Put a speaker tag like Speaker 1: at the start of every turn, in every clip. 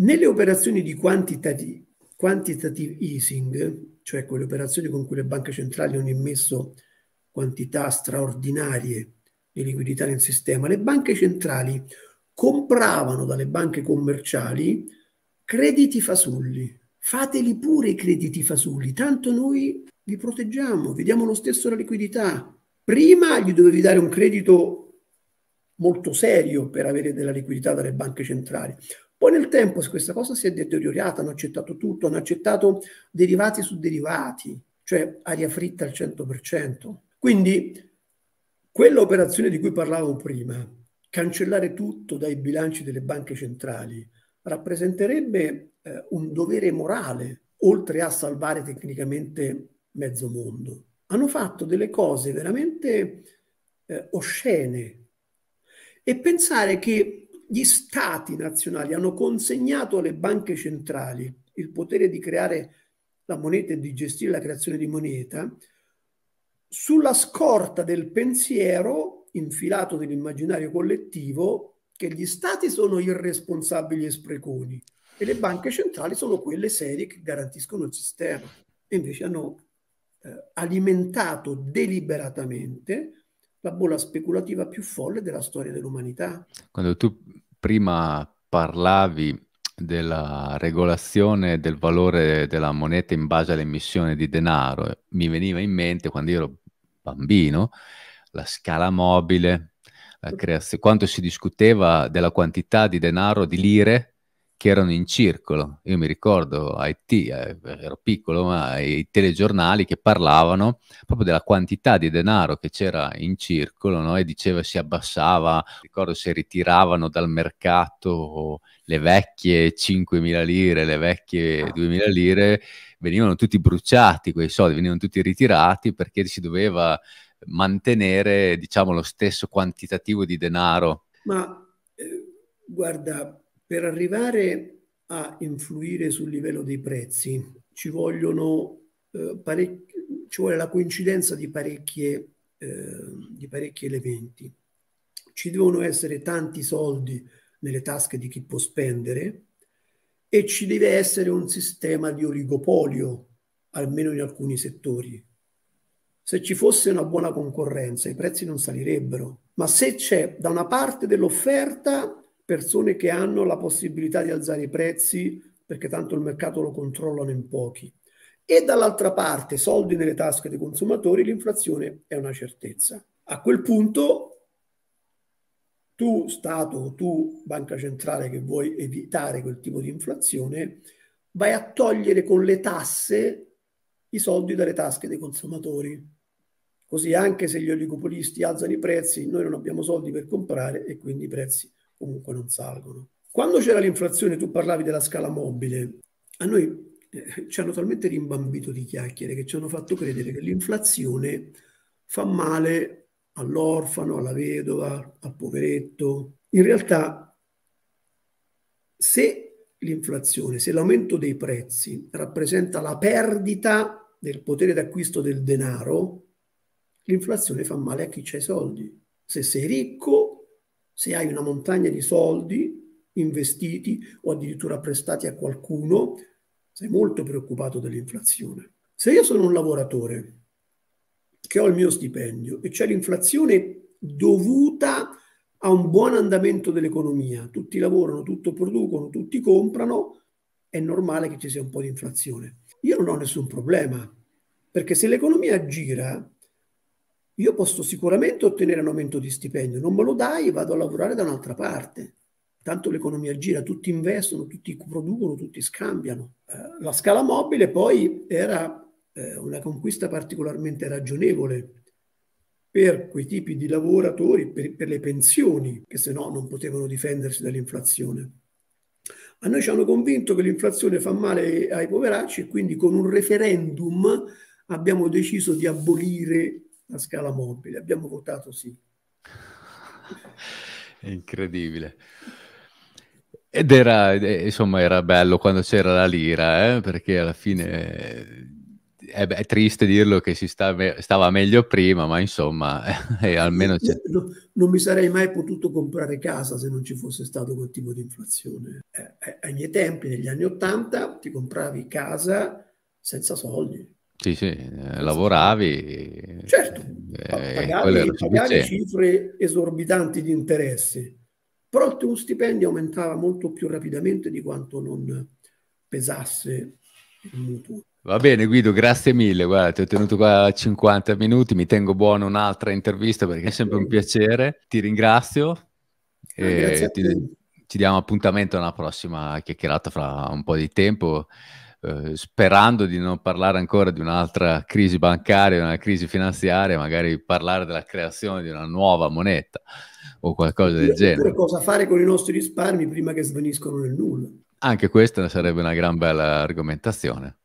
Speaker 1: Nelle operazioni di quantitative, quantitative easing, cioè quelle operazioni con cui le banche centrali hanno immesso quantità straordinarie di liquidità nel sistema, le banche centrali compravano dalle banche commerciali crediti fasulli. Fateli pure i crediti fasulli, tanto noi vi proteggiamo, vi diamo lo stesso la liquidità. Prima gli dovevi dare un credito molto serio per avere della liquidità dalle banche centrali. Poi nel tempo questa cosa si è deteriorata, hanno accettato tutto, hanno accettato derivati su derivati, cioè aria fritta al 100%. Quindi quell'operazione di cui parlavo prima, cancellare tutto dai bilanci delle banche centrali, rappresenterebbe eh, un dovere morale, oltre a salvare tecnicamente mezzo mondo. Hanno fatto delle cose veramente eh, oscene e pensare che gli stati nazionali hanno consegnato alle banche centrali il potere di creare la moneta e di gestire la creazione di moneta, sulla scorta del pensiero infilato nell'immaginario collettivo che gli stati sono irresponsabili e spreconi e le banche centrali sono quelle serie che garantiscono il sistema. E invece hanno eh, alimentato deliberatamente la bolla speculativa più folle della storia dell'umanità.
Speaker 2: Quando tu prima parlavi della regolazione del valore della moneta in base all'emissione di denaro, mi veniva in mente quando io ero bambino la scala mobile, la creazione, quanto si discuteva della quantità di denaro, di lire che erano in circolo. Io mi ricordo IT, T, eh, ero piccolo, ma i telegiornali che parlavano proprio della quantità di denaro che c'era in circolo no? e diceva si abbassava, ricordo se ritiravano dal mercato le vecchie 5.000 lire, le vecchie 2.000 lire, venivano tutti bruciati quei soldi, venivano tutti ritirati perché si doveva mantenere diciamo lo stesso quantitativo di denaro.
Speaker 1: Ma eh, guarda, per arrivare a influire sul livello dei prezzi ci, vogliono, eh, parec- ci vuole la coincidenza di, eh, di parecchi elementi. Ci devono essere tanti soldi nelle tasche di chi può spendere e ci deve essere un sistema di oligopolio, almeno in alcuni settori. Se ci fosse una buona concorrenza i prezzi non salirebbero, ma se c'è da una parte dell'offerta persone che hanno la possibilità di alzare i prezzi perché tanto il mercato lo controllano in pochi. E dall'altra parte, soldi nelle tasche dei consumatori, l'inflazione è una certezza. A quel punto tu Stato, tu banca centrale che vuoi evitare quel tipo di inflazione, vai a togliere con le tasse i soldi dalle tasche dei consumatori. Così anche se gli oligopolisti alzano i prezzi, noi non abbiamo soldi per comprare e quindi i prezzi comunque non salgono. Quando c'era l'inflazione, tu parlavi della scala mobile, a noi eh, ci hanno talmente rimbambito di chiacchiere che ci hanno fatto credere che l'inflazione fa male all'orfano, alla vedova, al poveretto. In realtà, se l'inflazione, se l'aumento dei prezzi rappresenta la perdita del potere d'acquisto del denaro, l'inflazione fa male a chi ha i soldi. Se sei ricco se hai una montagna di soldi investiti o addirittura prestati a qualcuno, sei molto preoccupato dell'inflazione. Se io sono un lavoratore che ho il mio stipendio e c'è l'inflazione dovuta a un buon andamento dell'economia, tutti lavorano, tutto producono, tutti comprano, è normale che ci sia un po' di inflazione. Io non ho nessun problema, perché se l'economia gira, io posso sicuramente ottenere un aumento di stipendio, non me lo dai, vado a lavorare da un'altra parte. Tanto l'economia gira, tutti investono, tutti producono, tutti scambiano. Eh, la scala mobile poi era eh, una conquista particolarmente ragionevole per quei tipi di lavoratori, per, per le pensioni, che se no non potevano difendersi dall'inflazione. A noi ci hanno convinto che l'inflazione fa male ai poveracci e quindi con un referendum abbiamo deciso di abolire a scala mobile. Abbiamo votato sì.
Speaker 2: incredibile. Ed era, eh, insomma, era bello quando c'era la lira, eh? perché alla fine eh, è, è, triste dirlo che si sta, stava meglio prima, ma insomma, eh, almeno c'è. Eh,
Speaker 1: non, non, mi sarei mai potuto comprare casa se non ci fosse stato quel tipo di inflazione. Eh, ai miei tempi, negli anni Ottanta, ti compravi casa senza soldi.
Speaker 2: Sì, sì, eh, lavoravi, Certo, eh, pagare, pagare
Speaker 1: cifre esorbitanti di interessi, però il tuo stipendio aumentava molto più rapidamente di quanto non pesasse il
Speaker 2: mutuo. Va bene Guido, grazie mille, guarda ti ho tenuto qua 50 minuti, mi tengo buono un'altra intervista perché è sempre un piacere, ti ringrazio ah, e ti, ci diamo appuntamento alla prossima chiacchierata fra un po' di tempo. Eh, sperando di non parlare ancora di un'altra crisi bancaria, di una crisi finanziaria, magari parlare della creazione di una nuova moneta o qualcosa del genere.
Speaker 1: Cosa fare con i nostri risparmi prima che svaniscono nel nulla?
Speaker 2: Anche questa sarebbe una gran bella argomentazione.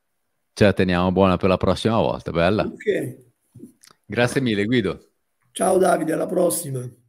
Speaker 2: Ce la teniamo buona per la prossima volta, bella. Okay. Grazie mille Guido.
Speaker 1: Ciao Davide, alla prossima.